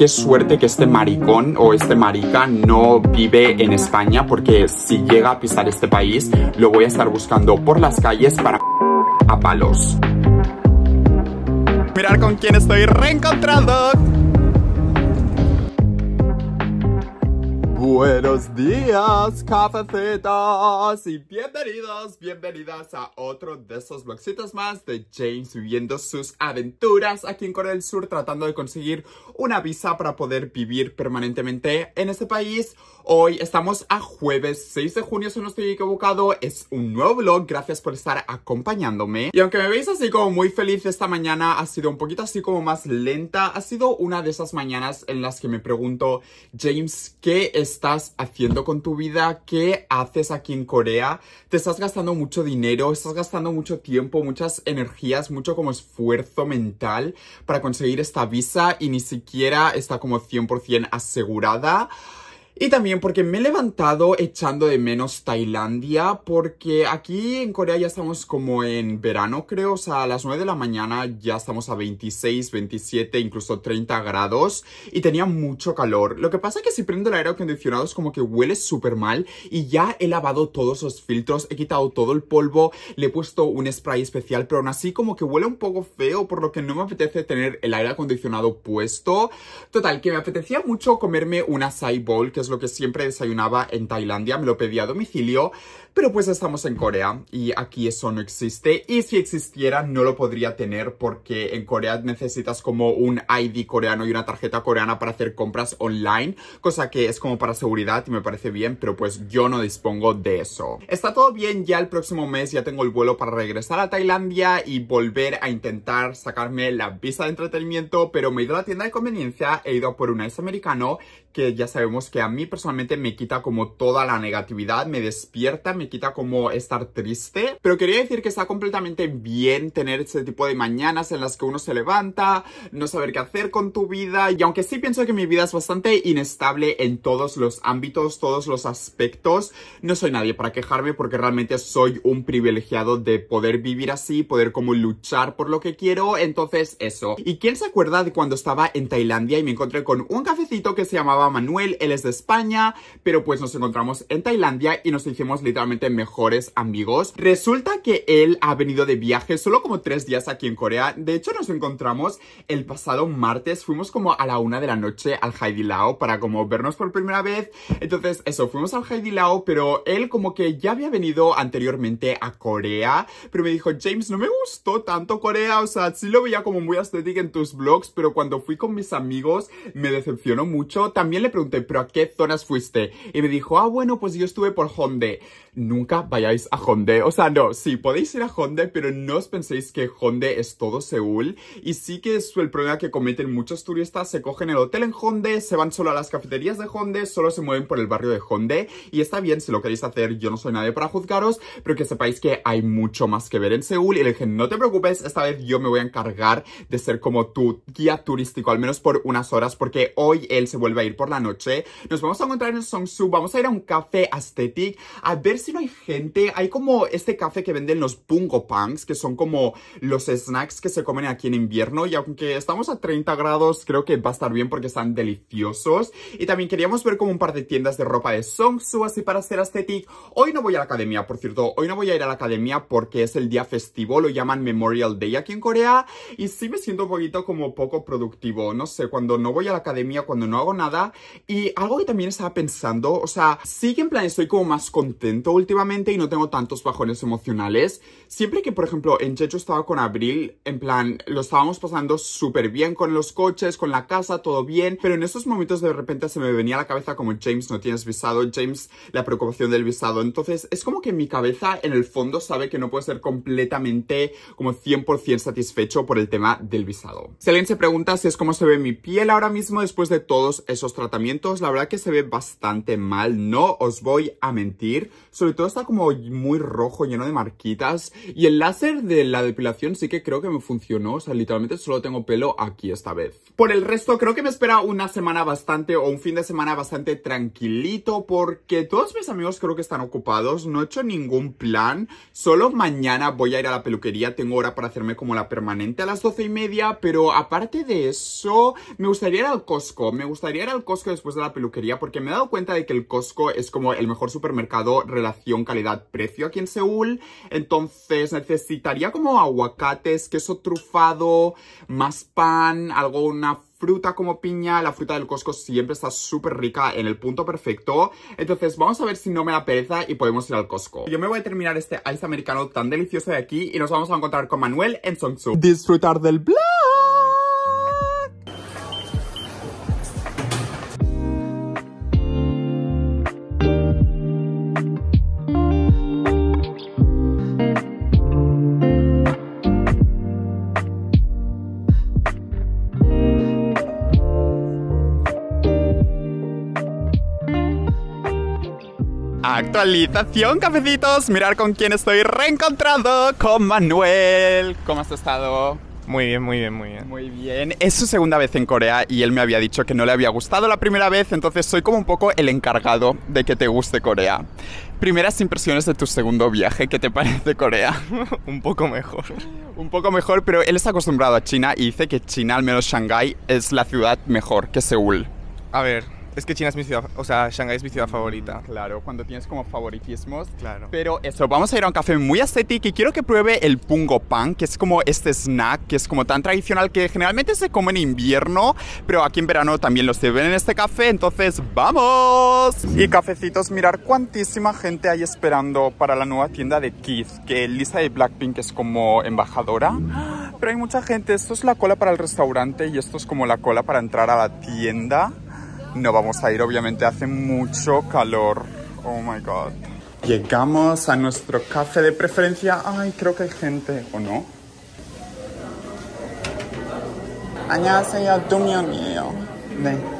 qué suerte que este maricón o este marica no vive en España porque si llega a pisar este país lo voy a estar buscando por las calles para a palos. Mirar con quién estoy reencontrado. Buenos días, cafecitas y bienvenidos, bienvenidas a otro de esos vlogsitos más de James viviendo sus aventuras aquí en Corea del Sur tratando de conseguir una visa para poder vivir permanentemente en este país Hoy estamos a jueves 6 de junio, si no estoy equivocado. Es un nuevo vlog, gracias por estar acompañándome. Y aunque me veis así como muy feliz esta mañana, ha sido un poquito así como más lenta. Ha sido una de esas mañanas en las que me pregunto, James, ¿qué estás haciendo con tu vida? ¿Qué haces aquí en Corea? ¿Te estás gastando mucho dinero? ¿Estás gastando mucho tiempo, muchas energías, mucho como esfuerzo mental para conseguir esta visa y ni siquiera está como 100% asegurada? Y también porque me he levantado echando de menos Tailandia, porque aquí en Corea ya estamos como en verano, creo, o sea, a las 9 de la mañana ya estamos a 26, 27, incluso 30 grados, y tenía mucho calor. Lo que pasa es que si prendo el aire acondicionado es como que huele súper mal, y ya he lavado todos los filtros, he quitado todo el polvo, le he puesto un spray especial, pero aún así como que huele un poco feo, por lo que no me apetece tener el aire acondicionado puesto. Total, que me apetecía mucho comerme una acai bowl, que es lo que siempre desayunaba en Tailandia, me lo pedía a domicilio, pero pues estamos en Corea y aquí eso no existe y si existiera no lo podría tener porque en Corea necesitas como un ID coreano y una tarjeta coreana para hacer compras online, cosa que es como para seguridad y me parece bien, pero pues yo no dispongo de eso. Está todo bien, ya el próximo mes ya tengo el vuelo para regresar a Tailandia y volver a intentar sacarme la visa de entretenimiento, pero me he ido a la tienda de conveniencia, he ido por un ice americano que ya sabemos que a mí personalmente me quita como toda la negatividad, me despierta, me quita como estar triste. Pero quería decir que está completamente bien tener ese tipo de mañanas en las que uno se levanta, no saber qué hacer con tu vida. Y aunque sí pienso que mi vida es bastante inestable en todos los ámbitos, todos los aspectos, no soy nadie para quejarme porque realmente soy un privilegiado de poder vivir así, poder como luchar por lo que quiero. Entonces, eso. ¿Y quién se acuerda de cuando estaba en Tailandia y me encontré con un cafecito que se llamaba Manuel? Él es de España, pero pues nos encontramos en Tailandia y nos hicimos literalmente mejores amigos. Resulta que él ha venido de viaje solo como tres días aquí en Corea. De hecho, nos encontramos el pasado martes. Fuimos como a la una de la noche al Heidi Lao para como vernos por primera vez. Entonces, eso, fuimos al Heidi Lao, pero él como que ya había venido anteriormente a Corea, pero me dijo, James, no me gustó tanto Corea, o sea, sí lo veía como muy estético en tus vlogs, pero cuando fui con mis amigos me decepcionó mucho. También le pregunté, ¿pero a qué zonas fuiste? Y me dijo, ah, bueno, pues yo estuve por Honde. Nunca vayáis a Honde. O sea, no, sí, podéis ir a Honde, pero no os penséis que Honde es todo Seúl. Y sí que es el problema que cometen muchos turistas. Se cogen el hotel en Honde, se van solo a las cafeterías de Honde, solo se mueven por el barrio de Honde. Y está bien, si lo queréis hacer, yo no soy nadie para juzgaros, pero que sepáis que hay mucho más que ver en Seúl. Y le dije, no te preocupes, esta vez yo me voy a encargar de ser como tu guía turístico, al menos por unas horas, porque hoy él se vuelve a ir por la noche vamos a encontrar en Songsu, vamos a ir a un café aesthetic, a ver si no hay gente. Hay como este café que venden los Pungo Punks, que son como los snacks que se comen aquí en invierno. Y aunque estamos a 30 grados, creo que va a estar bien porque están deliciosos. Y también queríamos ver como un par de tiendas de ropa de Songsu, así para hacer aesthetic. Hoy no voy a la academia, por cierto. Hoy no voy a ir a la academia porque es el día festivo, lo llaman Memorial Day aquí en Corea. Y sí me siento un poquito como poco productivo. No sé, cuando no voy a la academia, cuando no hago nada. Y algo que también estaba pensando, o sea, sí que en plan estoy como más contento últimamente y no tengo tantos bajones emocionales. Siempre que, por ejemplo, en Checho estaba con Abril, en plan, lo estábamos pasando súper bien con los coches, con la casa, todo bien, pero en esos momentos de repente se me venía a la cabeza como James no tienes visado, James la preocupación del visado. Entonces, es como que mi cabeza en el fondo sabe que no puede ser completamente como 100% satisfecho por el tema del visado. Si se pregunta si es como se ve mi piel ahora mismo después de todos esos tratamientos, la verdad que se ve bastante mal, no os voy a mentir. Sobre todo está como muy rojo, lleno de marquitas. Y el láser de la depilación sí que creo que me funcionó. O sea, literalmente solo tengo pelo aquí esta vez. Por el resto, creo que me espera una semana bastante o un fin de semana bastante tranquilito porque todos mis amigos creo que están ocupados. No he hecho ningún plan. Solo mañana voy a ir a la peluquería. Tengo hora para hacerme como la permanente a las doce y media. Pero aparte de eso, me gustaría ir al Costco. Me gustaría ir al Costco después de la peluquería porque me he dado cuenta de que el Costco es como el mejor supermercado relación calidad-precio aquí en Seúl. Entonces necesitaría como aguacates, queso trufado, más pan, algo, una fruta como piña. La fruta del Costco siempre está súper rica en el punto perfecto. Entonces vamos a ver si no me da pereza y podemos ir al Costco. Yo me voy a terminar este ice americano tan delicioso de aquí y nos vamos a encontrar con Manuel en Songsu. Disfrutar del blog. actualización, cafecitos. Mirar con quién estoy reencontrado. Con Manuel. ¿Cómo has estado? Muy bien, muy bien, muy bien. Muy bien. Es su segunda vez en Corea y él me había dicho que no le había gustado la primera vez, entonces soy como un poco el encargado de que te guste Corea. Primeras impresiones de tu segundo viaje, ¿qué te parece Corea? un poco mejor. Un poco mejor, pero él está acostumbrado a China y dice que China, al menos Shanghái, es la ciudad mejor que Seúl. A ver, es que China es mi ciudad, o sea, Shanghái es mi ciudad mm. favorita. Claro, cuando tienes como favoritismos. Claro. Pero eso, vamos a ir a un café muy estético y quiero que pruebe el pungo pan, que es como este snack que es como tan tradicional que generalmente se come en invierno, pero aquí en verano también lo sirven en este café, entonces ¡vamos! Y cafecitos, mirar cuantísima gente hay esperando para la nueva tienda de Keith, que Lisa de Blackpink es como embajadora. Pero hay mucha gente, esto es la cola para el restaurante y esto es como la cola para entrar a la tienda no vamos a ir, obviamente hace mucho calor. Oh my god. Llegamos a nuestro café de preferencia. Ay, creo que hay gente, ¿o no? mío Ven.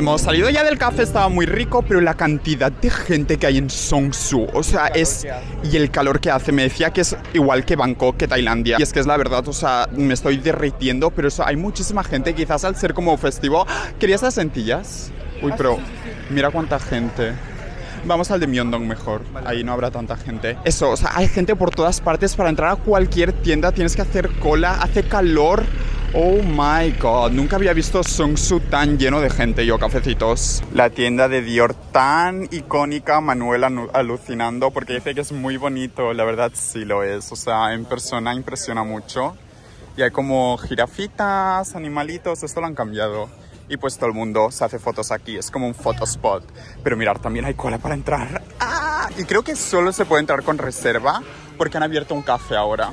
hemos salido ya del café, estaba muy rico, pero la cantidad de gente que hay en Songsu, o sea, es... Y el calor que hace, me decía que es igual que Bangkok, que Tailandia. Y es que es la verdad, o sea, me estoy derritiendo, pero o hay muchísima gente, quizás al ser como festivo... ¿Querías las sentillas? Uy, ah, pero mira cuánta gente. Vamos al de Myeongdong mejor. Ahí no habrá tanta gente. Eso, o sea, hay gente por todas partes. Para entrar a cualquier tienda tienes que hacer cola, hace calor. Oh my god, nunca había visto Songsu tan lleno de gente, yo cafecitos. La tienda de Dior tan icónica, Manuel alucinando porque dice que es muy bonito, la verdad sí lo es, o sea, en persona impresiona mucho. Y hay como jirafitas, animalitos, esto lo han cambiado. Y pues todo el mundo se hace fotos aquí, es como un photospot. Pero mirar, también hay cola para entrar. ¡Ah! Y creo que solo se puede entrar con reserva porque han abierto un café ahora.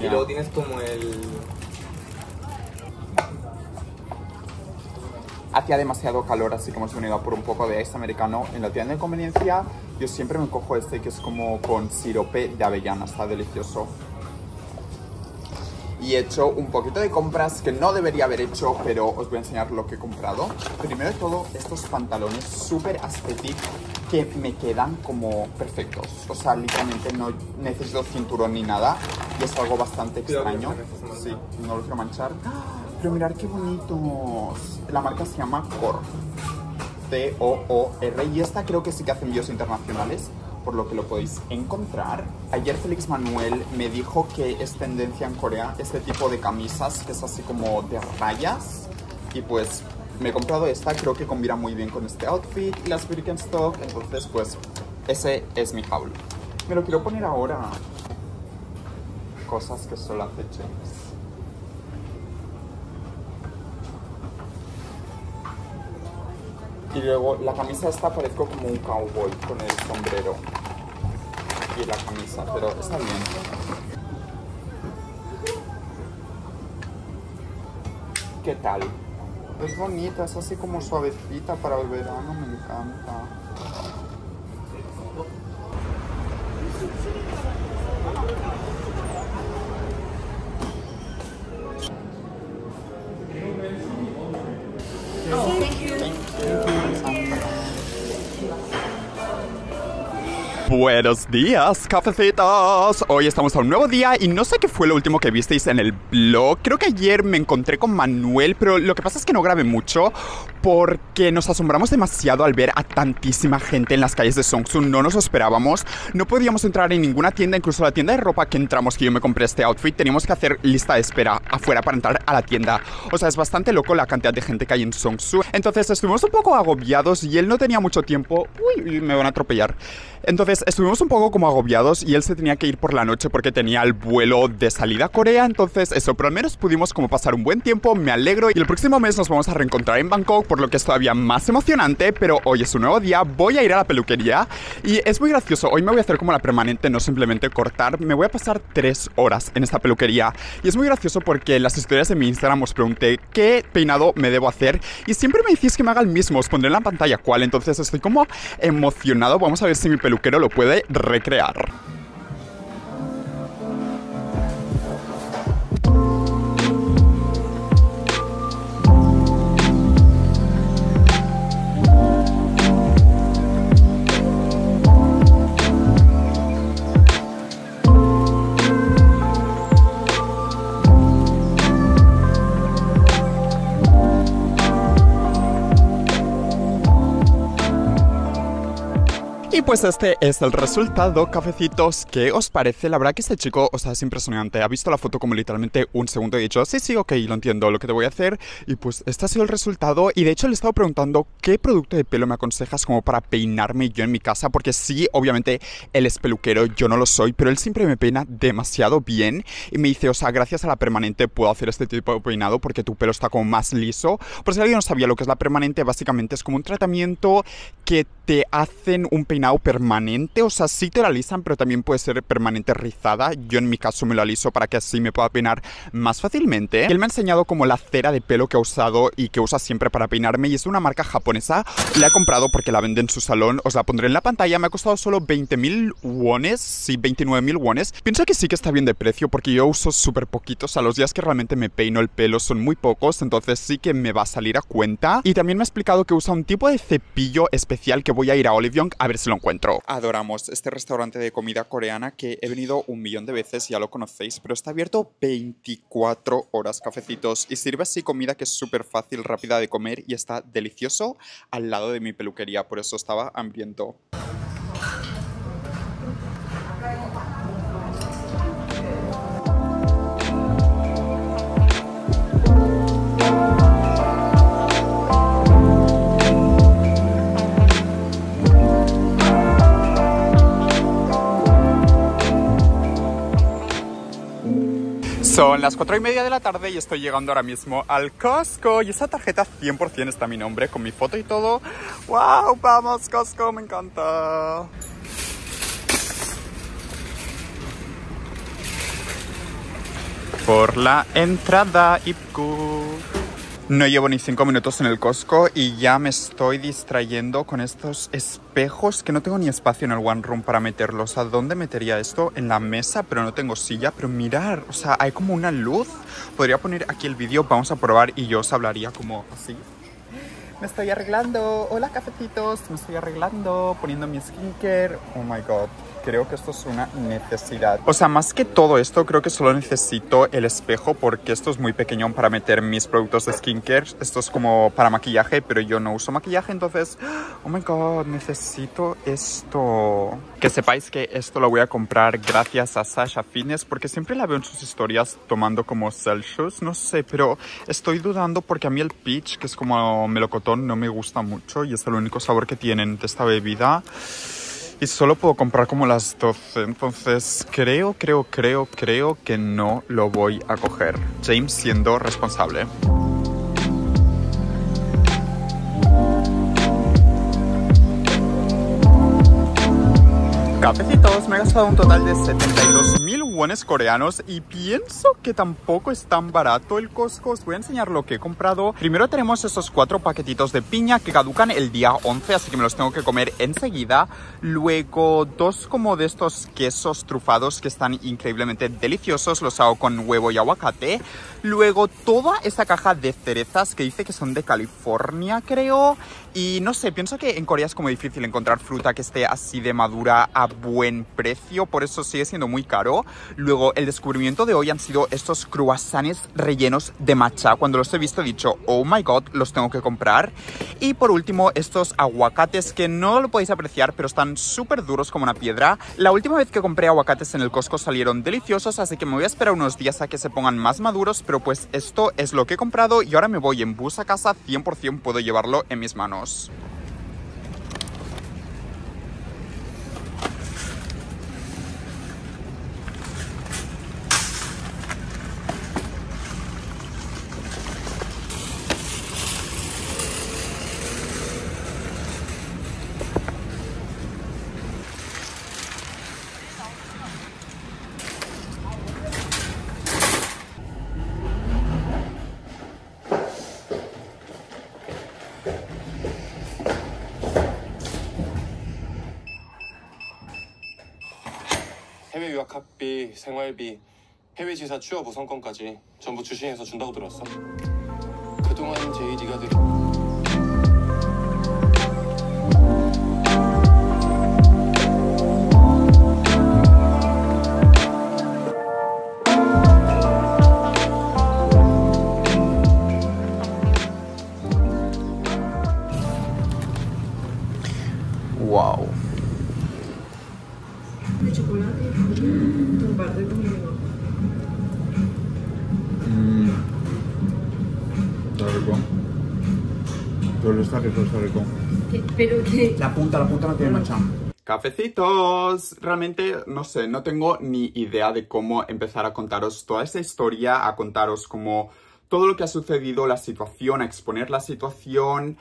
Y luego tienes como el... Hacía demasiado calor, así como hemos venido a por un poco de ice americano. En la tienda de conveniencia yo siempre me cojo este que es como con sirope de avellana, está delicioso y he hecho un poquito de compras que no debería haber hecho, pero os voy a enseñar lo que he comprado. Primero de todo, estos pantalones súper aesthetic que me quedan como perfectos. O sea, literalmente no necesito cinturón ni nada. Y es algo bastante extraño. Sí, no lo quiero manchar. ¡Ah! Pero mirar qué bonitos. La marca se llama Cor. T-O-O-R. Y esta creo que sí que hace envíos internacionales por lo que lo podéis encontrar. Ayer Félix Manuel me dijo que es tendencia en Corea este tipo de camisas que es así como de rayas y pues me he comprado esta, creo que combina muy bien con este outfit y las Birkenstock, entonces pues ese es mi haul. Me lo quiero poner ahora. Cosas que solo hace James. Y luego la camisa esta parezco como un cowboy con el sombrero y la camisa, pero está bien. ¿Qué tal? Es bonita, es así como suavecita para el verano, me encanta. Buenos días, cafecitos. Hoy estamos a un nuevo día y no sé qué fue lo último que visteis en el blog. Creo que ayer me encontré con Manuel, pero lo que pasa es que no grabé mucho porque nos asombramos demasiado al ver a tantísima gente en las calles de Songsun. No nos esperábamos. No podíamos entrar en ninguna tienda, incluso la tienda de ropa que entramos, que yo me compré este outfit, teníamos que hacer lista de espera afuera para entrar a la tienda. O sea, es bastante loco la cantidad de gente que hay en Songsun. Entonces estuvimos un poco agobiados y él no tenía mucho tiempo. Uy, me van a atropellar. Entonces estuvimos un poco como agobiados y él se tenía que ir por la noche porque tenía el vuelo de salida a Corea. Entonces eso, pero al menos pudimos como pasar un buen tiempo, me alegro. Y el próximo mes nos vamos a reencontrar en Bangkok, por lo que es todavía más emocionante. Pero hoy es un nuevo día, voy a ir a la peluquería y es muy gracioso. Hoy me voy a hacer como la permanente, no simplemente cortar. Me voy a pasar tres horas en esta peluquería. Y es muy gracioso porque en las historias de mi Instagram os pregunté qué peinado me debo hacer y siempre me decís que me haga el mismo. Os pondré en la pantalla cuál. Entonces estoy como emocionado. Vamos a ver si mi peluquero lo puede recrear. pues este es el resultado, cafecitos. ¿Qué os parece? La verdad que este chico, o sea, es impresionante. Ha visto la foto como literalmente un segundo y dicho, sí, sí, ok, lo entiendo, lo que te voy a hacer. Y pues este ha sido el resultado. Y de hecho le he estado preguntando qué producto de pelo me aconsejas como para peinarme yo en mi casa. Porque sí, obviamente, él es peluquero, yo no lo soy, pero él siempre me peina demasiado bien. Y me dice, o sea, gracias a la permanente puedo hacer este tipo de peinado porque tu pelo está como más liso. Por si alguien no sabía lo que es la permanente, básicamente es como un tratamiento que te hacen un peinado permanente, o sea, sí te la alisan, pero también puede ser permanente rizada. Yo en mi caso me lo aliso para que así me pueda peinar más fácilmente. Él me ha enseñado como la cera de pelo que ha usado y que usa siempre para peinarme y es una marca japonesa. La he comprado porque la vende en su salón, os la pondré en la pantalla. Me ha costado solo 20.000 wones, sí, 29.000 wones. Pienso que sí que está bien de precio porque yo uso súper poquitos, A los días que realmente me peino el pelo son muy pocos, entonces sí que me va a salir a cuenta. Y también me ha explicado que usa un tipo de cepillo especial que voy a ir a Olive Young a ver si lo encuentro. Adoramos este restaurante de comida coreana que he venido un millón de veces, ya lo conocéis, pero está abierto 24 horas, cafecitos, y sirve así comida que es súper fácil, rápida de comer y está delicioso al lado de mi peluquería, por eso estaba hambriento. Son las 4 y media de la tarde y estoy llegando ahora mismo al Costco. Y esa tarjeta 100% está mi nombre, con mi foto y todo. ¡Wow! ¡Vamos, Costco! ¡Me encanta! Por la entrada, Ipku. No llevo ni cinco minutos en el Costco y ya me estoy distrayendo con estos espejos que no tengo ni espacio en el One Room para meterlos. ¿A dónde metería esto? En la mesa, pero no tengo silla. Pero mirar, o sea, hay como una luz. Podría poner aquí el vídeo, vamos a probar y yo os hablaría como así. Me estoy arreglando. Hola, cafecitos. Me estoy arreglando, poniendo mi skincare. Oh my god creo que esto es una necesidad. O sea, más que todo esto, creo que solo necesito el espejo porque esto es muy pequeño para meter mis productos de skincare. Esto es como para maquillaje, pero yo no uso maquillaje, entonces, oh my god, necesito esto. Que sepáis que esto lo voy a comprar gracias a Sasha Fitness porque siempre la veo en sus historias tomando como Celsius, no sé, pero estoy dudando porque a mí el peach, que es como melocotón, no me gusta mucho y es el único sabor que tienen de esta bebida y solo puedo comprar como las 12. Entonces creo, creo, creo, creo que no lo voy a coger. James siendo responsable. cafecitos me he gastado un total de 72 mil wones coreanos y pienso que tampoco es tan barato el Costco. Os voy a enseñar lo que he comprado. Primero tenemos esos cuatro paquetitos de piña que caducan el día 11, así que me los tengo que comer enseguida. Luego dos como de estos quesos trufados que están increíblemente deliciosos, los hago con huevo y aguacate. Luego toda esta caja de cerezas que dice que son de California, creo. Y no sé, pienso que en Corea es como difícil encontrar fruta que esté así de madura a buen precio, por eso sigue siendo muy caro. Luego, el descubrimiento de hoy han sido estos cruasanes rellenos de matcha. Cuando los he visto he dicho, oh my god, los tengo que comprar. Y por último, estos aguacates que no lo podéis apreciar, pero están súper duros como una piedra. La última vez que compré aguacates en el Costco salieron deliciosos, así que me voy a esperar unos días a que se pongan más maduros, pero pues esto es lo que he comprado y ahora me voy en bus a casa, 100% puedo llevarlo en mis manos. ¡Gracias! 취업 우선권까지 전부 주신해서 준다고 들었어. 그동안 제이디가 들 punta, la punta no tiene Cafecitos, realmente no sé, no tengo ni idea de cómo empezar a contaros toda esta historia, a contaros como todo lo que ha sucedido, la situación, a exponer la situación.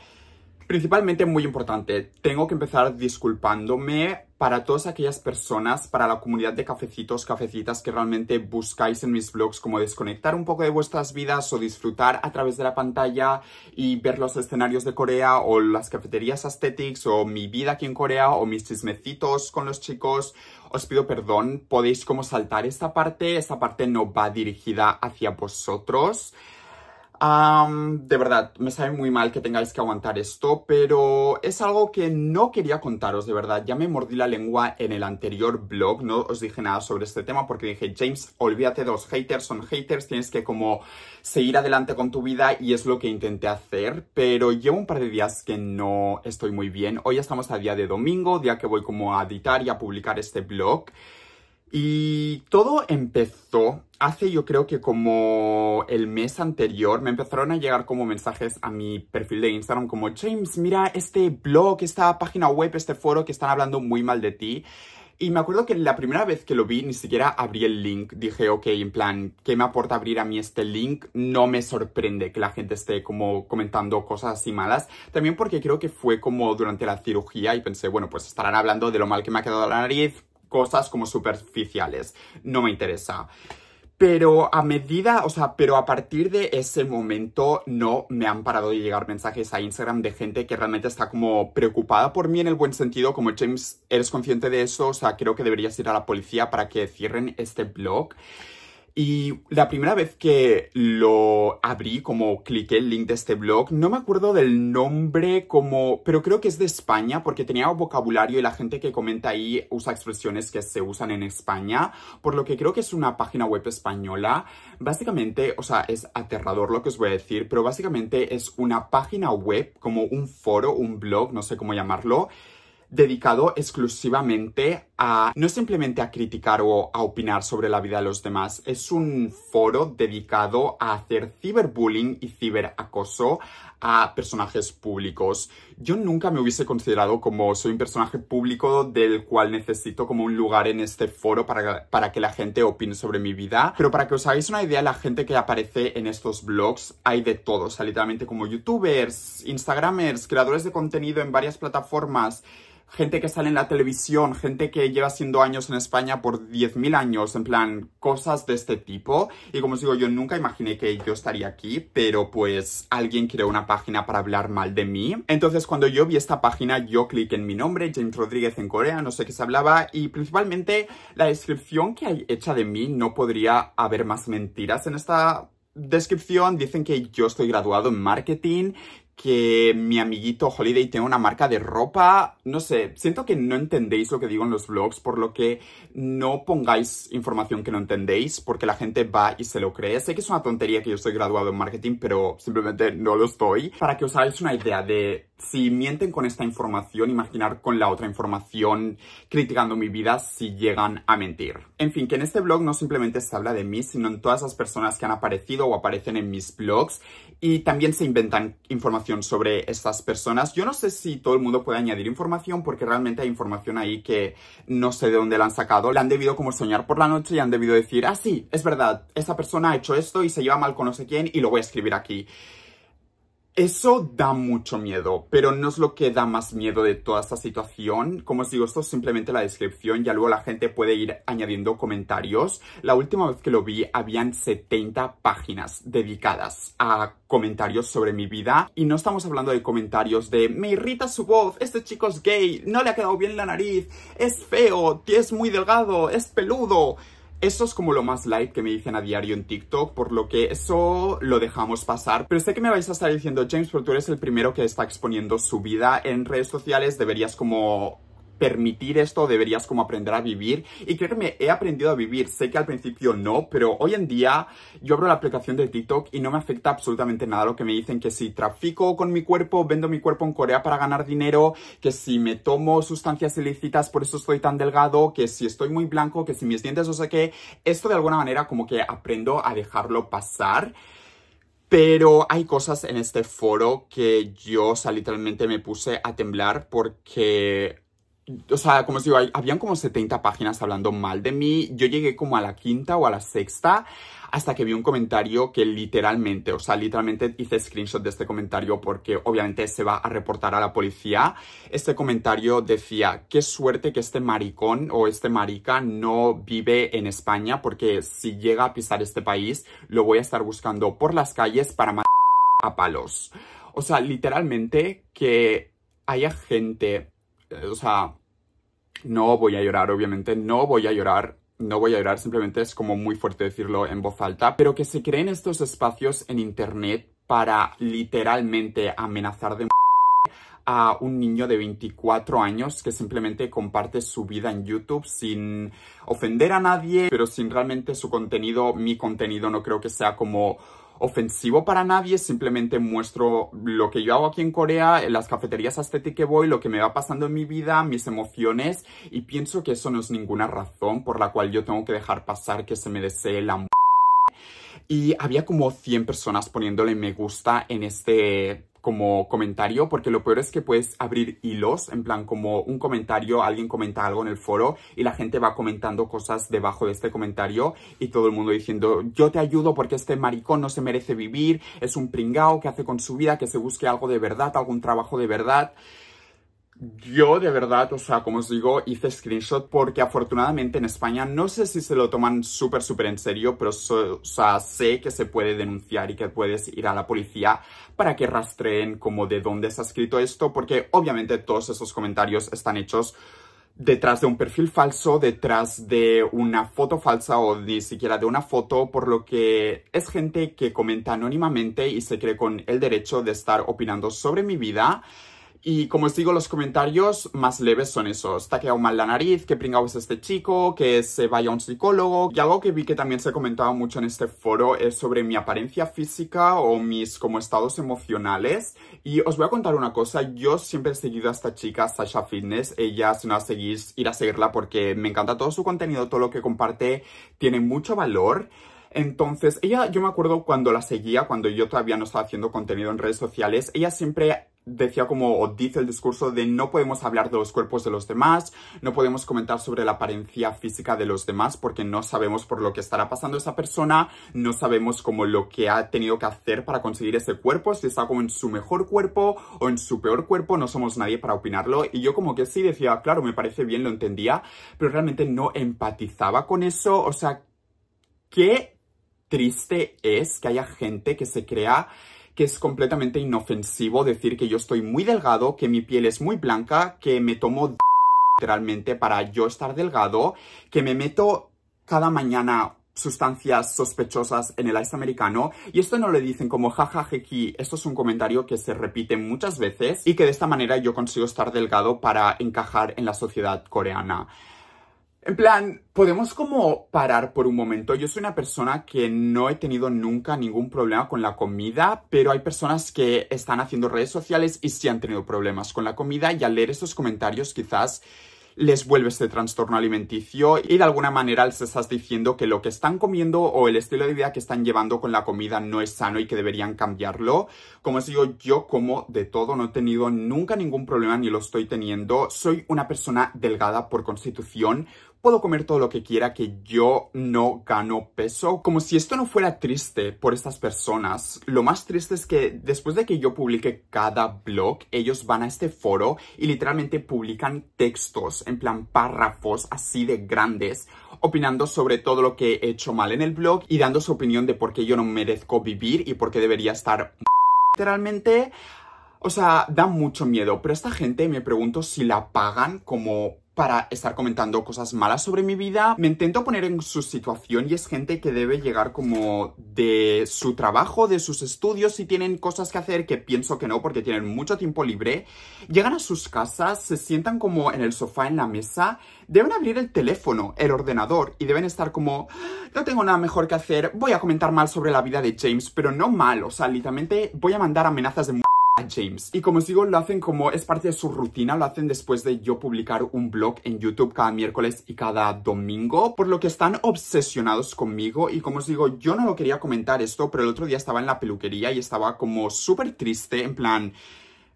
Principalmente muy importante, tengo que empezar disculpándome para todas aquellas personas, para la comunidad de cafecitos, cafecitas que realmente buscáis en mis blogs, como desconectar un poco de vuestras vidas o disfrutar a través de la pantalla y ver los escenarios de Corea o las cafeterías aesthetics o mi vida aquí en Corea o mis chismecitos con los chicos. Os pido perdón, podéis como saltar esta parte, esta parte no va dirigida hacia vosotros. Ah, de verdad, me sabe muy mal que tengáis que aguantar esto, pero es algo que no quería contaros, de verdad. Ya me mordí la lengua en el anterior blog, no os dije nada sobre este tema porque dije, James, olvídate de los haters, son haters, tienes que como seguir adelante con tu vida y es lo que intenté hacer, pero llevo un par de días que no estoy muy bien. Hoy estamos a día de domingo, día que voy como a editar y a publicar este blog. Y todo empezó hace yo creo que como el mes anterior me empezaron a llegar como mensajes a mi perfil de Instagram como James, mira este blog, esta página web, este foro que están hablando muy mal de ti. Y me acuerdo que la primera vez que lo vi ni siquiera abrí el link. Dije, ok, en plan, ¿qué me aporta abrir a mí este link? No me sorprende que la gente esté como comentando cosas así malas. También porque creo que fue como durante la cirugía y pensé, bueno, pues estarán hablando de lo mal que me ha quedado la nariz, cosas como superficiales. No me interesa. Pero a medida, o sea, pero a partir de ese momento no me han parado de llegar mensajes a Instagram de gente que realmente está como preocupada por mí en el buen sentido, como James, eres consciente de eso, o sea, creo que deberías ir a la policía para que cierren este blog. Y la primera vez que lo abrí, como cliqué el link de este blog, no me acuerdo del nombre como, pero creo que es de España porque tenía vocabulario y la gente que comenta ahí usa expresiones que se usan en España, por lo que creo que es una página web española. Básicamente, o sea, es aterrador lo que os voy a decir, pero básicamente es una página web como un foro, un blog, no sé cómo llamarlo, dedicado exclusivamente a no simplemente a criticar o a opinar sobre la vida de los demás, es un foro dedicado a hacer ciberbullying y ciberacoso a personajes públicos. Yo nunca me hubiese considerado como soy un personaje público del cual necesito como un lugar en este foro para, para que la gente opine sobre mi vida, pero para que os hagáis una idea, la gente que aparece en estos blogs hay de todo, o sea, literalmente como youtubers, instagramers, creadores de contenido en varias plataformas, gente que sale en la televisión, gente que lleva siendo años en España por 10.000 años, en plan, cosas de este tipo. Y como os digo, yo nunca imaginé que yo estaría aquí, pero pues alguien creó una página para hablar mal de mí. Entonces cuando yo vi esta página, yo cliqué en mi nombre, James Rodríguez en Corea, no sé qué se hablaba, y principalmente la descripción que hay hecha de mí no podría haber más mentiras en esta descripción dicen que yo estoy graduado en marketing, que mi amiguito Holiday tenga una marca de ropa, no sé, siento que no entendéis lo que digo en los vlogs, por lo que no pongáis información que no entendéis, porque la gente va y se lo cree. Sé que es una tontería que yo soy graduado en marketing, pero simplemente no lo estoy. Para que os hagáis una idea de si mienten con esta información, imaginar con la otra información, criticando mi vida si llegan a mentir. En fin, que en este blog no simplemente se habla de mí, sino en todas las personas que han aparecido o aparecen en mis blogs y también se inventan información sobre estas personas. Yo no sé si todo el mundo puede añadir información porque realmente hay información ahí que no sé de dónde la han sacado. La han debido como soñar por la noche y han debido decir, ah sí, es verdad, esa persona ha hecho esto y se lleva mal con no sé quién y lo voy a escribir aquí. Eso da mucho miedo, pero no es lo que da más miedo de toda esta situación. Como os digo, esto es simplemente la descripción, ya luego la gente puede ir añadiendo comentarios. La última vez que lo vi, habían 70 páginas dedicadas a comentarios sobre mi vida. Y no estamos hablando de comentarios de me irrita su voz, este chico es gay, no le ha quedado bien la nariz, es feo, es muy delgado, es peludo. Esto es como lo más light que me dicen a diario en TikTok, por lo que eso lo dejamos pasar. Pero sé que me vais a estar diciendo, James, pero tú eres el primero que está exponiendo su vida en redes sociales, deberías como permitir esto, deberías como aprender a vivir. Y créeme, he aprendido a vivir. Sé que al principio no, pero hoy en día yo abro la aplicación de TikTok y no me afecta absolutamente nada lo que me dicen que si trafico con mi cuerpo, vendo mi cuerpo en Corea para ganar dinero, que si me tomo sustancias ilícitas, por eso estoy tan delgado, que si estoy muy blanco, que si mis dientes o sé que Esto de alguna manera como que aprendo a dejarlo pasar. Pero hay cosas en este foro que yo, o sea, literalmente me puse a temblar porque o sea, como os digo, habían como 70 páginas hablando mal de mí. Yo llegué como a la quinta o a la sexta hasta que vi un comentario que literalmente, o sea, literalmente hice screenshot de este comentario porque obviamente se va a reportar a la policía. Este comentario decía, qué suerte que este maricón o este marica no vive en España porque si llega a pisar este país lo voy a estar buscando por las calles para matar a palos. O sea, literalmente que haya gente, eh, o sea, no voy a llorar, obviamente, no voy a llorar no voy a llorar, simplemente es como muy fuerte decirlo en voz alta, pero que se creen estos espacios en internet para literalmente amenazar de a un niño de 24 años que simplemente comparte su vida en YouTube sin ofender a nadie, pero sin realmente su contenido, mi contenido no creo que sea como ofensivo para nadie, simplemente muestro lo que yo hago aquí en Corea, en las cafeterías estéticas que voy, lo que me va pasando en mi vida, mis emociones y pienso que eso no es ninguna razón por la cual yo tengo que dejar pasar que se me desee la... Y había como 100 personas poniéndole me gusta en este como comentario, porque lo peor es que puedes abrir hilos, en plan como un comentario, alguien comenta algo en el foro y la gente va comentando cosas debajo de este comentario y todo el mundo diciendo yo te ayudo porque este maricón no se merece vivir, es un pringao que hace con su vida, que se busque algo de verdad, algún trabajo de verdad. Yo de verdad, o sea, como os digo, hice screenshot porque afortunadamente en España no sé si se lo toman súper, súper en serio, pero sé que se puede denunciar y que puedes ir a la policía para que rastreen como de dónde se ha escrito esto, porque obviamente todos esos comentarios están hechos detrás de un perfil falso, detrás de una foto falsa o ni siquiera de una foto, por lo que es gente que comenta anónimamente y se cree con el derecho de estar opinando sobre mi vida y como os digo, los comentarios más leves son esos. Está quedado mal la nariz, que pringao es este chico, que se vaya a un psicólogo. Y algo que vi que también se comentaba mucho en este foro es sobre mi apariencia física o mis como estados emocionales. Y os voy a contar una cosa, yo siempre he seguido a esta chica, Sasha Fitness. Ella, si no la seguís, ir a seguirla porque me encanta todo su contenido, todo lo que comparte tiene mucho valor. Entonces, ella, yo me acuerdo cuando la seguía, cuando yo todavía no estaba haciendo contenido en redes sociales, ella siempre decía como, o dice el discurso de no podemos hablar de los cuerpos de los demás, no podemos comentar sobre la apariencia física de los demás porque no sabemos por lo que estará pasando esa persona, no sabemos como lo que ha tenido que hacer para conseguir ese cuerpo, si está como en su mejor cuerpo o en su peor cuerpo, no somos nadie para opinarlo. Y yo como que sí decía, claro, me parece bien, lo entendía, pero realmente no empatizaba con eso, o sea, qué triste es que haya gente que se crea que es completamente inofensivo decir que yo estoy muy delgado, que mi piel es muy blanca, que me tomo literalmente para yo estar delgado, que me meto cada mañana sustancias sospechosas en el ice americano y esto no le dicen como jajajeki, esto es un comentario que se repite muchas veces y que de esta manera yo consigo estar delgado para encajar en la sociedad coreana. En plan, podemos como parar por un momento. Yo soy una persona que no he tenido nunca ningún problema con la comida, pero hay personas que están haciendo redes sociales y sí han tenido problemas con la comida y al leer esos comentarios quizás les vuelve este trastorno alimenticio y de alguna manera les estás diciendo que lo que están comiendo o el estilo de vida que están llevando con la comida no es sano y que deberían cambiarlo. Como os digo, yo como de todo, no he tenido nunca ningún problema ni lo estoy teniendo. Soy una persona delgada por constitución, puedo comer todo lo que quiera que yo no gano peso. Como si esto no fuera triste por estas personas, lo más triste es que después de que yo publique cada blog, ellos van a este foro y literalmente publican textos, en plan párrafos así de grandes, opinando sobre todo lo que he hecho mal en el blog y dando su opinión de por qué yo no merezco vivir y por qué debería estar literalmente o sea, da mucho miedo, pero esta gente me pregunto si la pagan como para estar comentando cosas malas sobre mi vida. Me intento poner en su situación y es gente que debe llegar como de su trabajo, de sus estudios, si tienen cosas que hacer que pienso que no porque tienen mucho tiempo libre. Llegan a sus casas, se sientan como en el sofá, en la mesa, deben abrir el teléfono, el ordenador y deben estar como, no tengo nada mejor que hacer, voy a comentar mal sobre la vida de James, pero no mal, o sea, literalmente voy a mandar amenazas de muerte James. Y como os digo, lo hacen como es parte de su rutina, lo hacen después de yo publicar un blog en YouTube cada miércoles y cada domingo, por lo que están obsesionados conmigo y como os digo, yo no lo quería comentar esto, pero el otro día estaba en la peluquería y estaba como súper triste, en plan...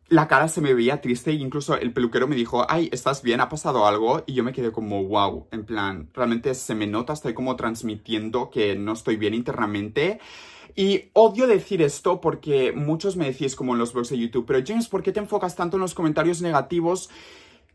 La cara se me veía triste e incluso el peluquero me dijo, ay, ¿estás bien? ¿Ha pasado algo? Y yo me quedé como, wow, en plan, realmente se me nota, estoy como transmitiendo que no estoy bien internamente. Y odio decir esto porque muchos me decís como en los blogs de YouTube, pero James, ¿por qué te enfocas tanto en los comentarios negativos?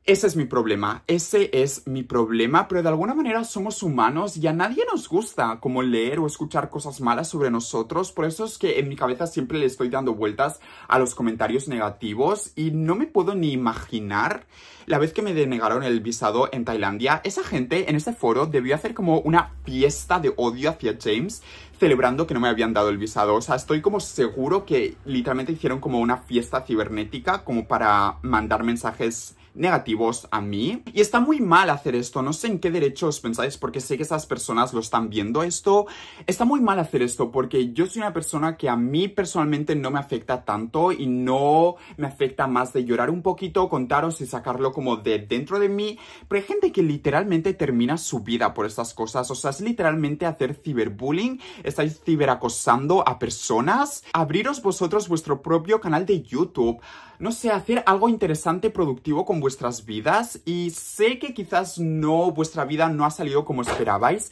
Ese es mi problema, ese es mi problema, pero de alguna manera somos humanos y a nadie nos gusta como leer o escuchar cosas malas sobre nosotros, por eso es que en mi cabeza siempre le estoy dando vueltas a los comentarios negativos y no me puedo ni imaginar la vez que me denegaron el visado en Tailandia, esa gente en ese foro debió hacer como una fiesta de odio hacia James celebrando que no me habían dado el visado. O sea, estoy como seguro que literalmente hicieron como una fiesta cibernética como para mandar mensajes negativos a mí. Y está muy mal hacer esto, no sé en qué derechos pensáis, porque sé que esas personas lo están viendo esto. Está muy mal hacer esto, porque yo soy una persona que a mí personalmente no me afecta tanto y no me afecta más de llorar un poquito, contaros y sacarlo como de dentro de mí. Pero hay gente que literalmente termina su vida por estas cosas, o sea, es literalmente hacer ciberbullying, estáis ciberacosando a personas, abriros vosotros vuestro propio canal de YouTube, no sé, hacer algo interesante, productivo con vuestras vidas y sé que quizás no, vuestra vida no ha salido como esperabais,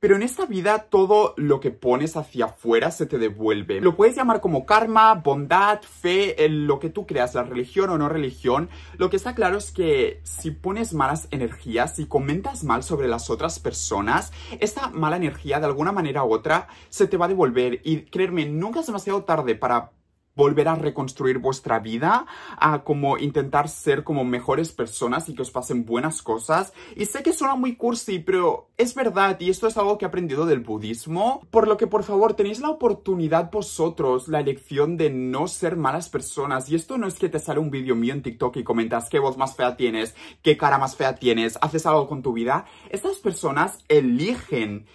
pero en esta vida todo lo que pones hacia afuera se te devuelve. Lo puedes llamar como karma, bondad, fe, eh, lo que tú creas, la religión o no religión. Lo que está claro es que si pones malas energías, si comentas mal sobre las otras personas, esta mala energía de alguna manera u otra se te va a devolver. Y creerme, nunca es demasiado tarde para volver a reconstruir vuestra vida, a como intentar ser como mejores personas y que os pasen buenas cosas. Y sé que suena muy cursi, pero es verdad y esto es algo que he aprendido del budismo, por lo que por favor tenéis la oportunidad vosotros, la elección de no ser malas personas. Y esto no es que te sale un vídeo mío en TikTok y comentas qué voz más fea tienes, qué cara más fea tienes, haces algo con tu vida. Estas personas eligen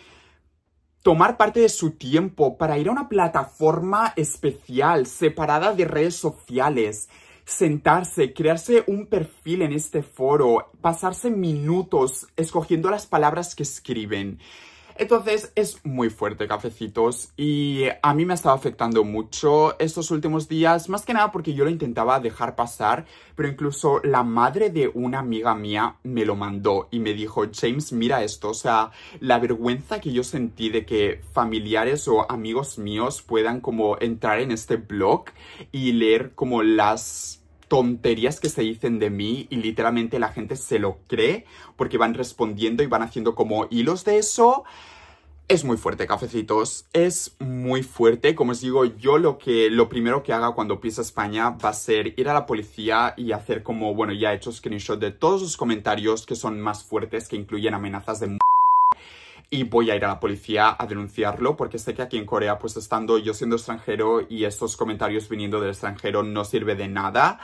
tomar parte de su tiempo para ir a una plataforma especial, separada de redes sociales, sentarse, crearse un perfil en este foro, pasarse minutos escogiendo las palabras que escriben. Entonces es muy fuerte, cafecitos, y a mí me ha estado afectando mucho estos últimos días, más que nada porque yo lo intentaba dejar pasar, pero incluso la madre de una amiga mía me lo mandó y me dijo, James, mira esto, o sea, la vergüenza que yo sentí de que familiares o amigos míos puedan como entrar en este blog y leer como las tonterías que se dicen de mí y literalmente la gente se lo cree porque van respondiendo y van haciendo como hilos de eso es muy fuerte, cafecitos. Es muy fuerte. Como os digo, yo lo que lo primero que haga cuando pisa España va a ser ir a la policía y hacer como, bueno, ya he hecho screenshot de todos los comentarios que son más fuertes, que incluyen amenazas de y voy a ir a la policía a denunciarlo porque sé que aquí en Corea, pues estando yo siendo extranjero y estos comentarios viniendo del extranjero no sirve de nada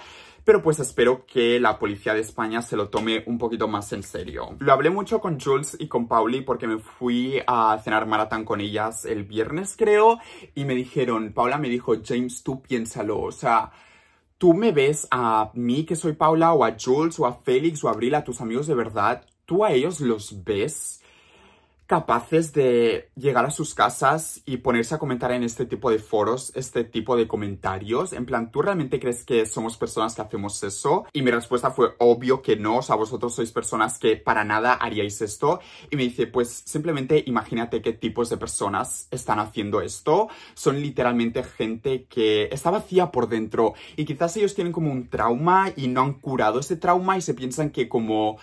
pero pues espero que la policía de España se lo tome un poquito más en serio. Lo hablé mucho con Jules y con Pauli porque me fui a cenar maratón con ellas el viernes creo y me dijeron, Paula me dijo, James, tú piénsalo, o sea... Tú me ves a mí, que soy Paula, o a Jules, o a Félix, o a Abril, a tus amigos de verdad, tú a ellos los ves capaces de llegar a sus casas y ponerse a comentar en este tipo de foros, este tipo de comentarios. En plan, ¿tú realmente crees que somos personas que hacemos eso? Y mi respuesta fue obvio que no, o sea, vosotros sois personas que para nada haríais esto. Y me dice, pues simplemente imagínate qué tipos de personas están haciendo esto. Son literalmente gente que está vacía por dentro y quizás ellos tienen como un trauma y no han curado ese trauma y se piensan que como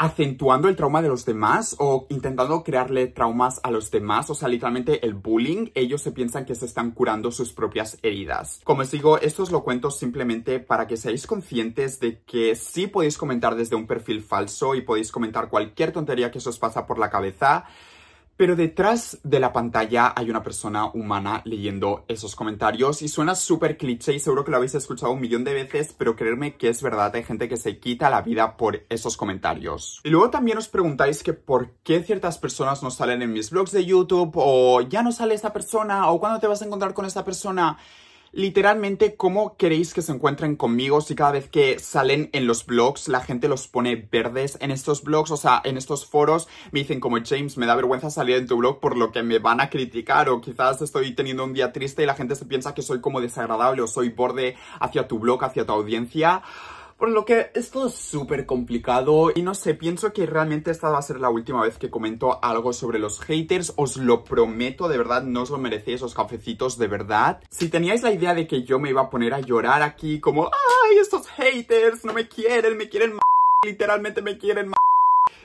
acentuando el trauma de los demás o intentando crearle traumas a los demás, o sea, literalmente el bullying, ellos se piensan que se están curando sus propias heridas. Como os digo, esto os lo cuento simplemente para que seáis conscientes de que sí podéis comentar desde un perfil falso y podéis comentar cualquier tontería que se os pasa por la cabeza, pero detrás de la pantalla hay una persona humana leyendo esos comentarios y suena súper cliché y seguro que lo habéis escuchado un millón de veces, pero creerme que es verdad, hay gente que se quita la vida por esos comentarios. Y luego también os preguntáis que por qué ciertas personas no salen en mis blogs de YouTube o ya no sale esta persona o cuándo te vas a encontrar con esta persona literalmente cómo queréis que se encuentren conmigo si cada vez que salen en los blogs la gente los pone verdes en estos blogs, o sea, en estos foros me dicen como James, me da vergüenza salir en tu blog por lo que me van a criticar o quizás estoy teniendo un día triste y la gente se piensa que soy como desagradable o soy borde hacia tu blog, hacia tu audiencia. Por lo que esto es todo súper complicado y no sé, pienso que realmente esta va a ser la última vez que comento algo sobre los haters. Os lo prometo, de verdad, no os lo merecéis, esos cafecitos, de verdad. Si teníais la idea de que yo me iba a poner a llorar aquí como ¡Ay, estos haters! No me quieren, me quieren m literalmente me quieren m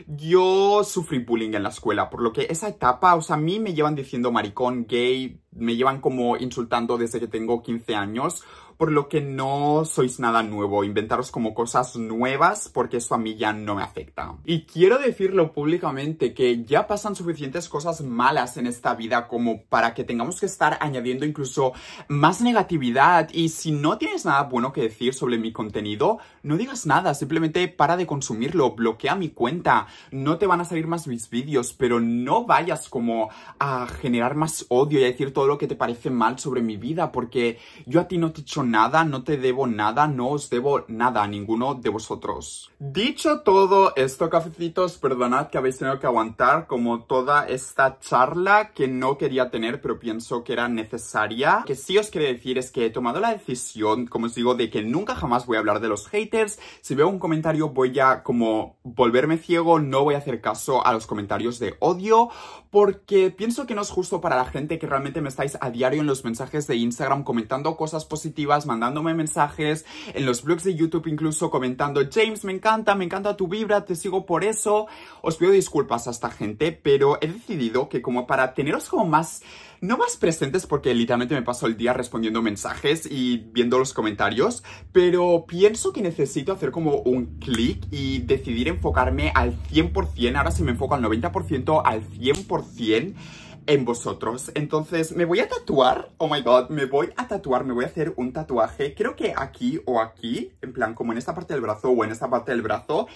yo sufrí bullying en la escuela, por lo que esa etapa, o sea, a mí me llevan diciendo maricón, gay, me llevan como insultando desde que tengo 15 años, por lo que no sois nada nuevo. Inventaros como cosas nuevas porque eso a mí ya no me afecta. Y quiero decirlo públicamente que ya pasan suficientes cosas malas en esta vida como para que tengamos que estar añadiendo incluso más negatividad y si no tienes nada bueno que decir sobre mi contenido, no digas nada, simplemente para de consumirlo, bloquea mi cuenta, no te van a salir más mis vídeos, pero no vayas como a generar más odio y a decir todo lo que te parece mal sobre mi vida porque yo a ti no te he nada, no te debo nada, no os debo nada a ninguno de vosotros. Dicho todo esto, cafecitos, perdonad que habéis tenido que aguantar como toda esta charla que no quería tener, pero pienso que era necesaria. Que sí os quería decir es que he tomado la decisión, como os digo, de que nunca jamás voy a hablar de los haters. Si veo un comentario voy a como volverme ciego, no voy a hacer caso a los comentarios de odio porque pienso que no es justo para la gente que realmente me estáis a diario en los mensajes de Instagram comentando cosas positivas, mandándome mensajes, en los blogs de YouTube incluso comentando, James, me encanta, me encanta tu vibra, te sigo por eso. Os pido disculpas a esta gente, pero he decidido que como para teneros como más no más presentes porque literalmente me paso el día respondiendo mensajes y viendo los comentarios, pero pienso que necesito hacer como un clic y decidir enfocarme al 100%, ahora si me enfoco al 90%, al 100% en vosotros. Entonces, me voy a tatuar. Oh my god, me voy a tatuar, me voy a hacer un tatuaje. Creo que aquí o aquí, en plan, como en esta parte del brazo o en esta parte del brazo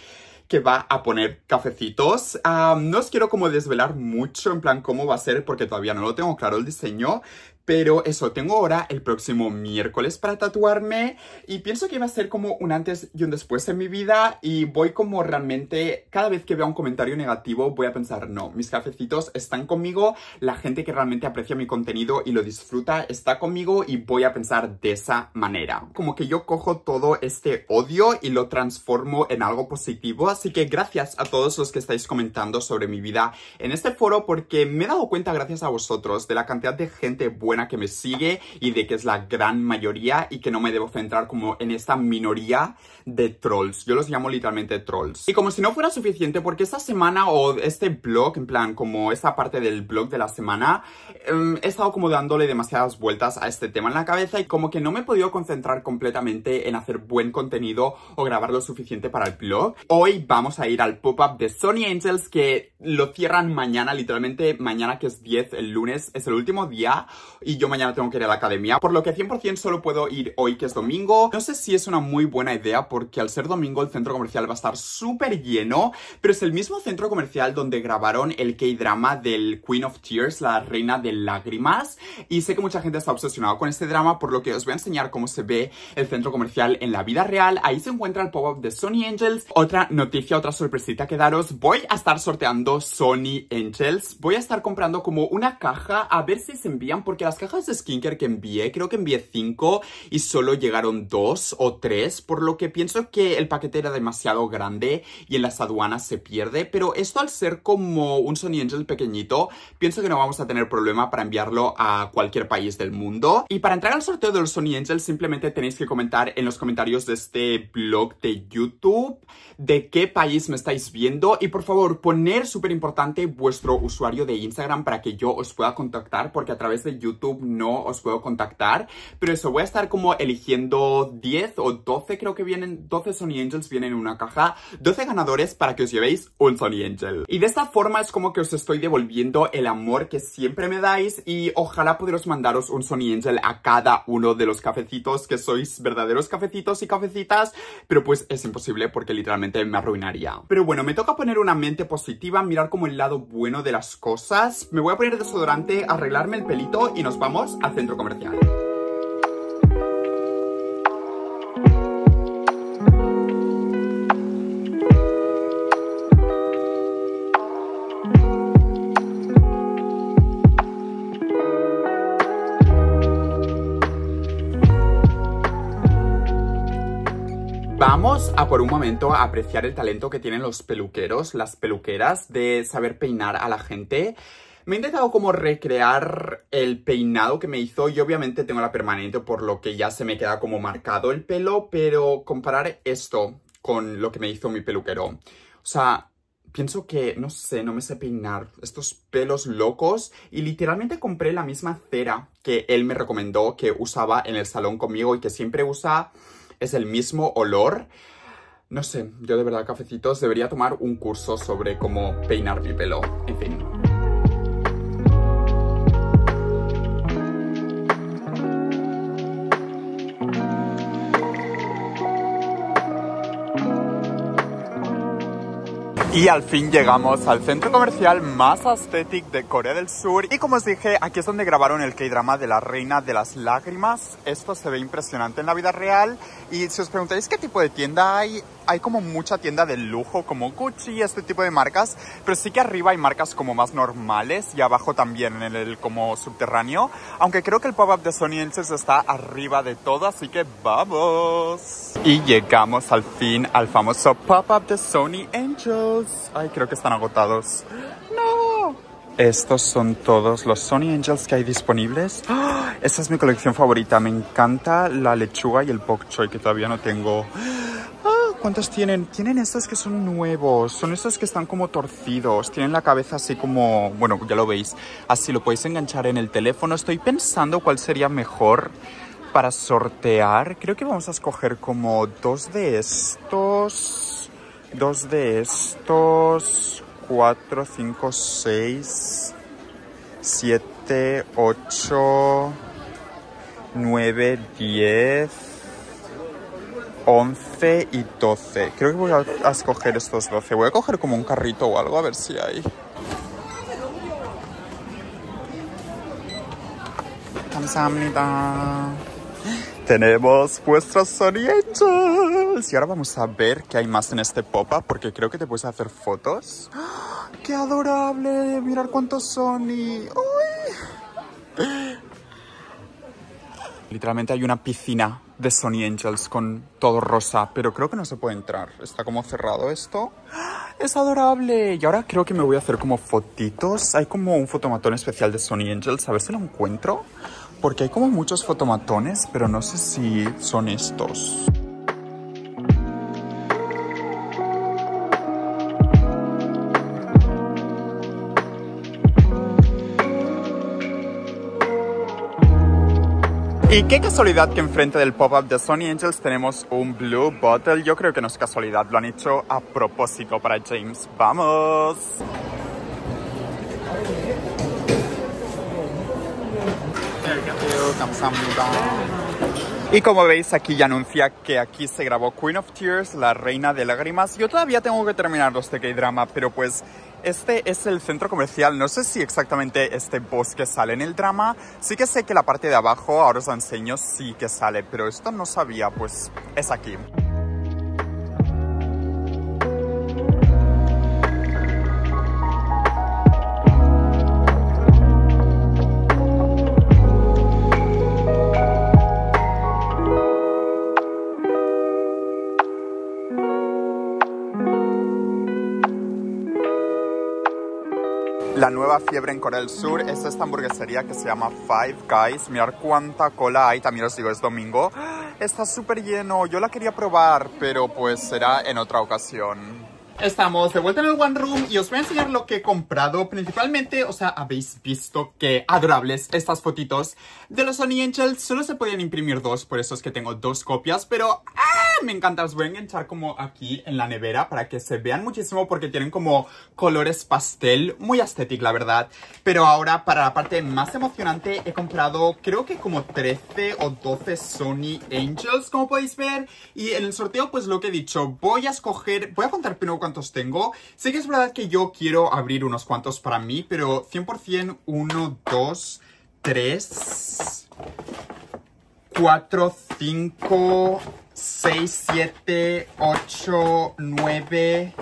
que va a poner cafecitos. Ah, no os quiero como desvelar mucho en plan cómo va a ser porque todavía no lo tengo claro el diseño, pero eso, tengo ahora el próximo miércoles para tatuarme y pienso que va a ser como un antes y un después en mi vida y voy como realmente, cada vez que veo un comentario negativo voy a pensar, no, mis cafecitos están conmigo, la gente que realmente aprecia mi contenido y lo disfruta está conmigo y voy a pensar de esa manera. Como que yo cojo todo este odio y lo transformo en algo positivo, así que gracias a todos los que estáis comentando sobre mi vida en este foro porque me he dado cuenta gracias a vosotros de la cantidad de gente buena que me sigue y de que es la gran mayoría y que no me debo centrar como en esta minoría de trolls. Yo los llamo literalmente trolls. Y como si no fuera suficiente, porque esta semana o este blog, en plan, como esta parte del blog de la semana, em, he estado como dándole demasiadas vueltas a este tema en la cabeza y como que no me he podido concentrar completamente en hacer buen contenido o grabar lo suficiente para el blog. Hoy vamos a ir al pop-up de Sony Angels que lo cierran mañana, literalmente mañana que es 10 el lunes, es el último día y yo mañana tengo que ir a la academia, por lo que 100% solo puedo ir hoy que es domingo. No sé si es una muy buena idea porque al ser domingo el centro comercial va a estar súper lleno, pero es el mismo centro comercial donde grabaron el K-drama del Queen of Tears, la reina de lágrimas, y sé que mucha gente está obsesionada con este drama, por lo que os voy a enseñar cómo se ve el centro comercial en la vida real. Ahí se encuentra el pop-up de Sony Angels. Otra noticia, otra sorpresita que daros, voy a estar sorteando Sony Angels. Voy a estar comprando como una caja a ver si se envían porque las cajas de skincare que envié, creo que envié 5 y solo llegaron 2 o 3, por lo que pienso que el paquete era demasiado grande y en las aduanas se pierde, pero esto al ser como un Sony Angel pequeñito, pienso que no vamos a tener problema para enviarlo a cualquier país del mundo. Y para entrar al sorteo del Sony Angel simplemente tenéis que comentar en los comentarios de este blog de YouTube de qué país me estáis viendo y por favor poner súper importante vuestro usuario de Instagram para que yo os pueda contactar porque a través de YouTube no os puedo contactar, pero eso, voy a estar como eligiendo 10 o 12 creo que vienen, 12 Sony Angels vienen en una caja, 12 ganadores para que os llevéis un Sony Angel. Y de esta forma es como que os estoy devolviendo el amor que siempre me dais y ojalá poderos mandaros un Sony Angel a cada uno de los cafecitos que sois verdaderos cafecitos y cafecitas, pero pues es imposible porque literalmente me arruinaría. Pero bueno, me toca poner una mente positiva, mirar como el lado bueno de las cosas, me voy a poner desodorante, arreglarme el pelito y no nos vamos al centro comercial. Vamos a por un momento a apreciar el talento que tienen los peluqueros, las peluqueras, de saber peinar a la gente, me he intentado como recrear el peinado que me hizo. y obviamente tengo la permanente por lo que ya se me queda como marcado el pelo, pero comparar esto con lo que me hizo mi peluquero. O sea, pienso que, no sé, no me sé peinar estos pelos locos y literalmente compré la misma cera que él me recomendó que usaba en el salón conmigo y que siempre usa, es el mismo olor. No sé, yo de verdad, cafecitos, debería tomar un curso sobre cómo peinar mi pelo. En fin. Y al fin llegamos al centro comercial más estético de Corea del Sur. Y como os dije, aquí es donde grabaron el K-drama de la Reina de las Lágrimas. Esto se ve impresionante en la vida real. Y si os preguntáis qué tipo de tienda hay, hay como mucha tienda de lujo, como Gucci, este tipo de marcas, pero sí que arriba hay marcas como más normales y abajo también en el, como subterráneo, aunque creo que el pop-up de Sony Angels está arriba de todo, así que vamos. Y llegamos al fin al famoso pop-up de Sony Angels. Ay, creo que están agotados. No. Estos son todos los Sony Angels que hay disponibles. ¡Ah! Esta es mi colección favorita. Me encanta la lechuga y el bok choy que todavía no tengo. ¡Ah! ¿Cuántos tienen? Tienen estos que son nuevos. Son estos que están como torcidos. Tienen la cabeza así como... Bueno, ya lo veis. Así lo podéis enganchar en el teléfono. Estoy pensando cuál sería mejor para sortear. Creo que vamos a escoger como dos de estos... Dos de estos 4, 5, 6, 7, 8, 9, 10, 11 y 12. Creo que voy a, escoger estos 12. Voy a coger como un carrito o algo a ver si hay tenemos Sony Angels! Y ahora vamos a ver qué hay más en este popa, porque creo que te puedes hacer fotos. ¡Ah! ¡Qué adorable! Mirar cuántos son y... ¡Uy! Literalmente hay una piscina de Sony Angels con todo rosa, pero creo que no se puede entrar. Está como cerrado esto. ¡Ah! ¡Es adorable! Y ahora creo que me voy a hacer como fotitos. Hay como un fotomatón especial de Sony Angels. A ver si lo encuentro. Porque hay como muchos fotomatones, pero no sé si son estos. Y qué casualidad que enfrente del pop-up de Sony Angels tenemos un Blue Bottle. Yo creo que no es casualidad, lo han hecho a propósito para James. ¡Vamos! Y como veis aquí ya anuncia que aquí se grabó Queen of Tears, La Reina de Lágrimas. Yo todavía tengo que terminar los de drama pero pues este es el centro comercial. No sé si exactamente este bosque sale en el drama. Sí que sé que la parte de abajo, ahora os enseño, sí que sale, pero esto no sabía, pues es aquí. fiebre en Corea del Sur es esta hamburguesería que se llama Five Guys. Mirad cuánta cola hay, también os digo, es domingo. Está súper lleno, yo la quería probar, pero pues será en otra ocasión. Estamos de vuelta en el One Room y os voy a enseñar lo que he comprado. Principalmente, o sea, habéis visto que adorables estas fotitos de los Sony Angels. Solo se podían imprimir dos, por eso es que tengo dos copias, pero... ¡ah! me encanta. os voy a enganchar como aquí en la nevera para que se vean muchísimo porque tienen como colores pastel. Muy estético, la verdad. Pero ahora, para la parte más emocionante, he comprado creo que como 13 o 12 Sony Angels, como podéis ver. Y en el sorteo, pues lo que he dicho, voy a escoger... Voy a contar primero cuántos tengo. Sé que es verdad que yo quiero abrir unos cuantos para mí, pero 100% 1, 2, 3... 4, 5, 6, 7, 8, 9,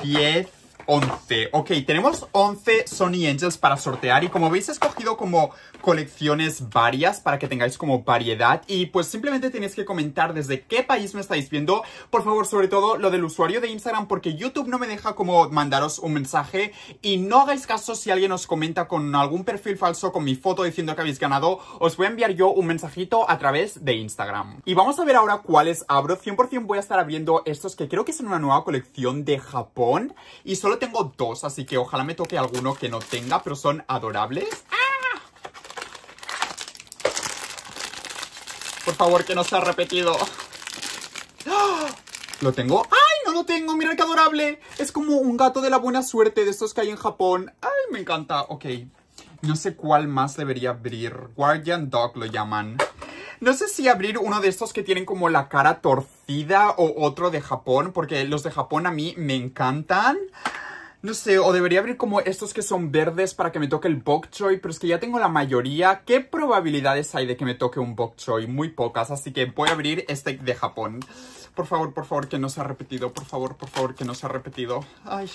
10, 11. Ok, tenemos 11 Sony Angels para sortear y como veis he escogido como colecciones varias para que tengáis como variedad y pues simplemente tenéis que comentar desde qué país me estáis viendo. Por favor, sobre todo lo del usuario de Instagram porque YouTube no me deja como mandaros un mensaje y no hagáis caso si alguien os comenta con algún perfil falso con mi foto diciendo que habéis ganado. Os voy a enviar yo un mensajito a través de Instagram. Y vamos a ver ahora cuáles abro. 100% voy a estar abriendo estos que creo que son una nueva colección de Japón y solo tengo dos, así que ojalá me toque alguno que no tenga, pero son adorables. ¡Ah! Por favor, que no sea repetido. ¡Ah! ¿Lo tengo? ¡Ay, no lo tengo! Mira qué adorable! Es como un gato de la buena suerte de estos que hay en Japón. ¡Ay, me encanta! Ok, no sé cuál más debería abrir. Guardian Dog lo llaman. No sé si abrir uno de estos que tienen como la cara torcida o otro de Japón, porque los de Japón a mí me encantan. No sé, o debería abrir como estos que son verdes para que me toque el bok choy, pero es que ya tengo la mayoría. ¿Qué probabilidades hay de que me toque un bok choy? Muy pocas, así que voy a abrir este de Japón. Por favor, por favor, que no se ha repetido. Por favor, por favor, que no se ha repetido. Ay.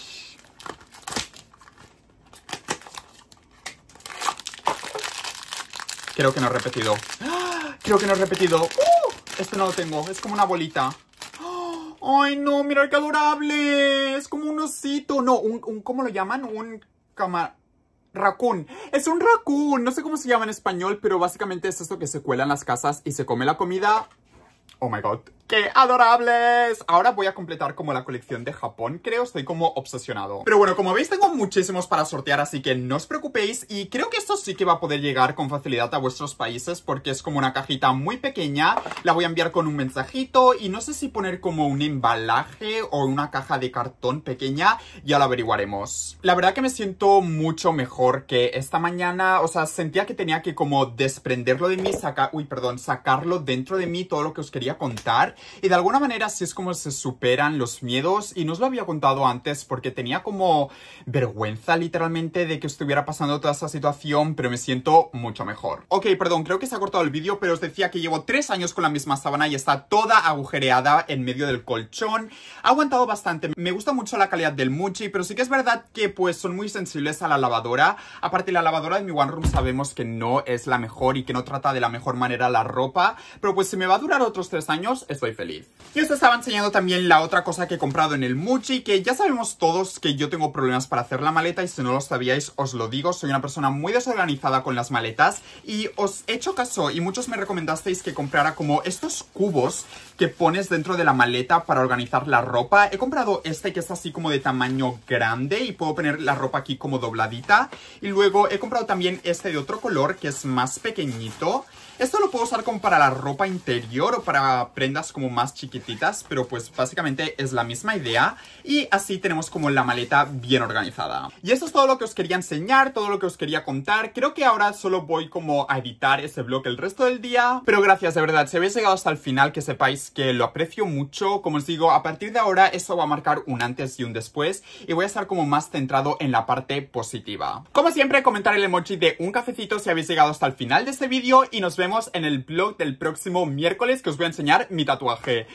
Creo que no he repetido. ¡Ah! Creo que no he repetido. ¡Uh! este no lo tengo. Es como una bolita. ¡Ay, no! mira qué adorable! Es como un osito. No, un, un ¿cómo lo llaman? Un camar racón. Es un raccoon. No sé cómo se llama en español, pero básicamente es esto que se cuela en las casas y se come la comida Oh my god, ¡Qué adorables! Ahora voy a completar como la colección de Japón, creo, estoy como obsesionado. Pero bueno, como veis tengo muchísimos para sortear, así que no os preocupéis. Y creo que esto sí que va a poder llegar con facilidad a vuestros países, porque es como una cajita muy pequeña. La voy a enviar con un mensajito y no sé si poner como un embalaje o una caja de cartón pequeña, ya lo averiguaremos. La verdad que me siento mucho mejor que esta mañana, o sea, sentía que tenía que como desprenderlo de mí, sacar, uy, perdón, sacarlo dentro de mí todo lo que os quería contar y de alguna manera si es como se superan los miedos y no os lo había contado antes porque tenía como vergüenza literalmente de que estuviera pasando toda esa situación pero me siento mucho mejor. Ok, perdón, creo que se ha cortado el vídeo pero os decía que llevo tres años con la misma sábana y está toda agujereada en medio del colchón. Ha aguantado bastante, me gusta mucho la calidad del Muchi pero sí que es verdad que pues son muy sensibles a la lavadora. Aparte la lavadora de mi One Room sabemos que no es la mejor y que no trata de la mejor manera la ropa pero pues se me va a durar otros tres años, estoy feliz. Y os estaba enseñando también la otra cosa que he comprado en el Muchi, que ya sabemos todos que yo tengo problemas para hacer la maleta y si no lo sabíais os lo digo, soy una persona muy desorganizada con las maletas y os he hecho caso y muchos me recomendasteis que comprara como estos cubos que pones dentro de la maleta para organizar la ropa. He comprado este que es así como de tamaño grande y puedo poner la ropa aquí como dobladita y luego he comprado también este de otro color que es más pequeñito esto lo puedo usar como para la ropa interior o para prendas como más chiquititas, pero pues básicamente es la misma idea y así tenemos como la maleta bien organizada. Y eso es todo lo que os quería enseñar, todo lo que os quería contar. Creo que ahora solo voy como a editar ese blog el resto del día, pero gracias de verdad, si habéis llegado hasta el final que sepáis que lo aprecio mucho. Como os digo, a partir de ahora eso va a marcar un antes y un después y voy a estar como más centrado en la parte positiva. Como siempre, comentar el emoji de un cafecito si habéis llegado hasta el final de este vídeo y nos vemos en el blog del próximo miércoles que os voy a enseñar mi tatuaje.